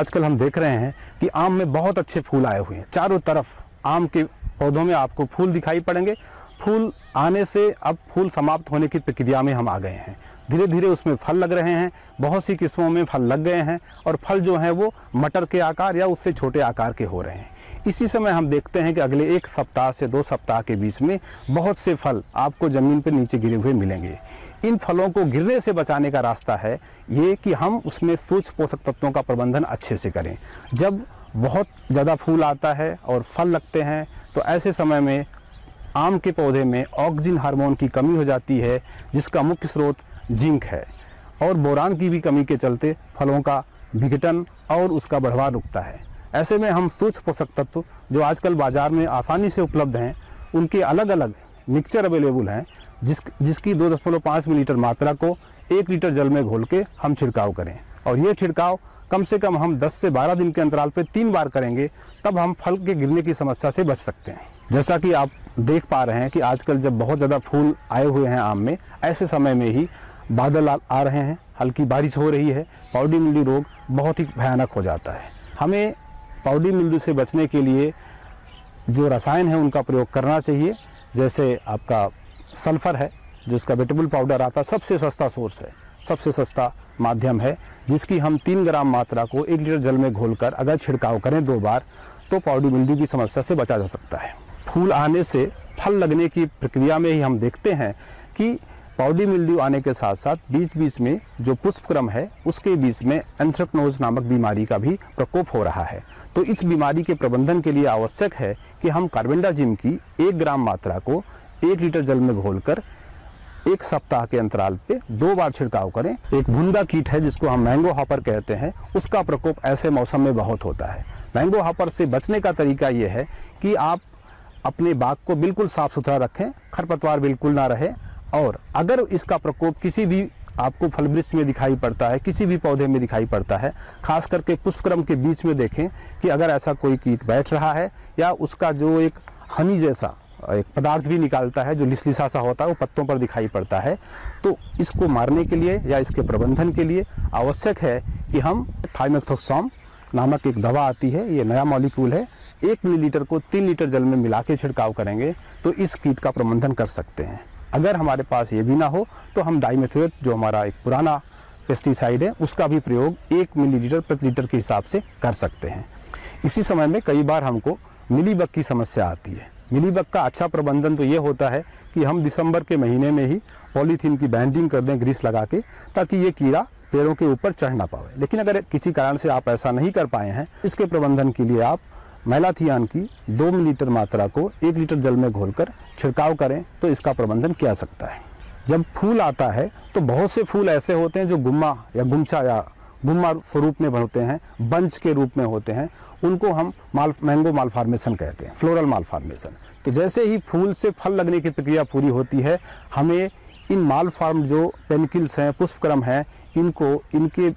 आजकल हम देख रहे हैं कि आम में बहुत अच्छे फूल आए हुए हैं चारों तरफ आम के पौधों में आपको फूल दिखाई पड़ेंगे फूल आने से अब फूल समाप्त होने की प्रक्रिया में हम आ गए हैं धीरे धीरे उसमें फल लग रहे हैं बहुत सी किस्मों में फल लग गए हैं और फल जो हैं वो मटर के आकार या उससे छोटे आकार के हो रहे हैं इसी समय हम देखते हैं कि अगले एक सप्ताह से दो सप्ताह के बीच में बहुत से फल आपको ज़मीन पर नीचे गिरे हुए मिलेंगे इन फलों को गिरने से बचाने का रास्ता है ये कि हम उसमें सूक्ष्म पोषक तत्वों का प्रबंधन अच्छे से करें जब बहुत ज़्यादा फूल आता है और फल लगते हैं तो ऐसे समय में आम के पौधे में ऑक्सीजन हार्मोन की कमी हो जाती है जिसका मुख्य स्रोत जिंक है और बोरान की भी कमी के चलते फलों का विघटन और उसका बढ़वा रुकता है ऐसे में हम सूक्ष्म पोषक तत्व जो आजकल बाज़ार में आसानी से उपलब्ध हैं उनके अलग अलग मिक्सचर अवेलेबल हैं जिस जिसकी दो दशमलव पाँच मिलीलीटर मात्रा को एक लीटर जल में घोल के हम छिड़काव करें और ये छिड़काव कम से कम हम 10 से 12 दिन के अंतराल पर तीन बार करेंगे तब हम फल के गिरने की समस्या से बच सकते हैं जैसा कि आप देख पा रहे हैं कि आजकल जब बहुत ज़्यादा फूल आए हुए हैं आम में ऐसे समय में ही बादल आ, आ रहे हैं हल्की बारिश हो रही है पाउडी मिल्डी रोग बहुत ही भयानक हो जाता है हमें पाउडी मिल्डी से बचने के लिए जो रसायन है उनका प्रयोग करना चाहिए जैसे आपका सल्फ़र है जो इसका वेटेबल पाउडर आता है सबसे सस्ता सोर्स है सबसे सस्ता माध्यम है जिसकी हम तीन ग्राम मात्रा को एक लीटर जल में घोलकर अगर छिड़काव करें दो बार तो पाउडी मिल्डी की समस्या से बचा जा सकता है फूल आने से फल लगने की प्रक्रिया में ही हम देखते हैं कि पाउडी मिल्ड्यू आने के साथ साथ बीच बीच में जो पुष्पक्रम है उसके बीच में एंथ्रक्नोज नामक बीमारी का भी प्रकोप हो रहा है तो इस बीमारी के प्रबंधन के लिए आवश्यक है कि हम कार्बेंडाजिम की एक ग्राम मात्रा को एक लीटर जल में घोलकर एक सप्ताह के अंतराल पे दो बार छिड़काव करें एक भुंदा कीट है जिसको हम मैंगो हॉपर कहते हैं उसका प्रकोप ऐसे मौसम में बहुत होता है मैंगो हॉपर से बचने का तरीका ये है कि आप अपने बाग को बिल्कुल साफ़ सुथरा रखें खरपतवार बिल्कुल ना रहे और अगर इसका प्रकोप किसी भी आपको फल वृक्ष में दिखाई पड़ता है किसी भी पौधे में दिखाई पड़ता है खास करके पुष्पक्रम के बीच में देखें कि अगर ऐसा कोई कीट बैठ रहा है या उसका जो एक हनी जैसा एक पदार्थ भी निकालता है जो लिसलिसा सा होता है वो पत्तों पर दिखाई पड़ता है तो इसको मारने के लिए या इसके प्रबंधन के लिए आवश्यक है कि हम थाइमेक्थोसॉम नामक एक दवा आती है ये नया मॉलिक्यूल है एक मिलीलीटर को तीन लीटर जल में मिला के छिड़काव करेंगे तो इस कीट का प्रबंधन कर सकते हैं अगर हमारे पास ये भी ना हो तो हम डाईमेथ्रेट जो हमारा एक पुराना पेस्टिसाइड है उसका भी प्रयोग एक मिलीलीटर प्रति लीटर के हिसाब से कर सकते हैं इसी समय में कई बार हमको मिलीबग की समस्या आती है मिलीबग का अच्छा प्रबंधन तो ये होता है कि हम दिसंबर के महीने में ही पॉलीथीन की बैंडिंग कर दें ग्रीस लगा के ताकि ये कीड़ा पेड़ों के ऊपर चढ़ ना पावे लेकिन अगर किसी कारण से आप ऐसा नहीं कर पाए हैं इसके प्रबंधन के लिए आप मैलाथियान की दो मिलीलीटर मात्रा को एक लीटर जल में घोलकर छिड़काव करें तो इसका प्रबंधन किया सकता है जब फूल आता है तो बहुत से फूल ऐसे होते हैं जो गुम्मा या गुमछा या गुम्मा स्वरूप में होते हैं बंच के रूप में होते हैं उनको हम माल मैंगो माल फार्मेशन कहते हैं फ्लोरल माल फार्मेशन तो जैसे ही फूल से फल लगने की प्रक्रिया पूरी होती है हमें इन माल फार्म जो पेनकिल्स हैं पुष्पक्रम हैं इनको इनके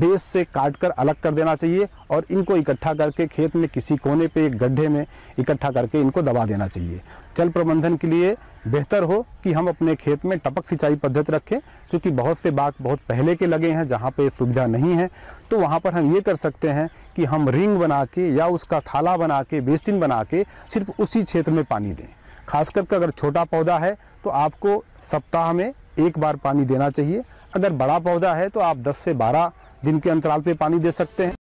बेस से काट कर अलग कर देना चाहिए और इनको इकट्ठा करके खेत में किसी कोने पे एक गड्ढे में इकट्ठा करके इनको दबा देना चाहिए जल प्रबंधन के लिए बेहतर हो कि हम अपने खेत में टपक सिंचाई पद्धति रखें क्योंकि बहुत से बाग बहुत पहले के लगे हैं जहाँ पे सुविधा नहीं है तो वहाँ पर हम ये कर सकते हैं कि हम रिंग बना के या उसका थाला बना के बेसिन बना के सिर्फ उसी क्षेत्र में पानी दें खास करके अगर छोटा पौधा है तो आपको सप्ताह में एक बार पानी देना चाहिए अगर बड़ा पौधा है तो आप 10 से 12 दिन के अंतराल पे पानी दे सकते हैं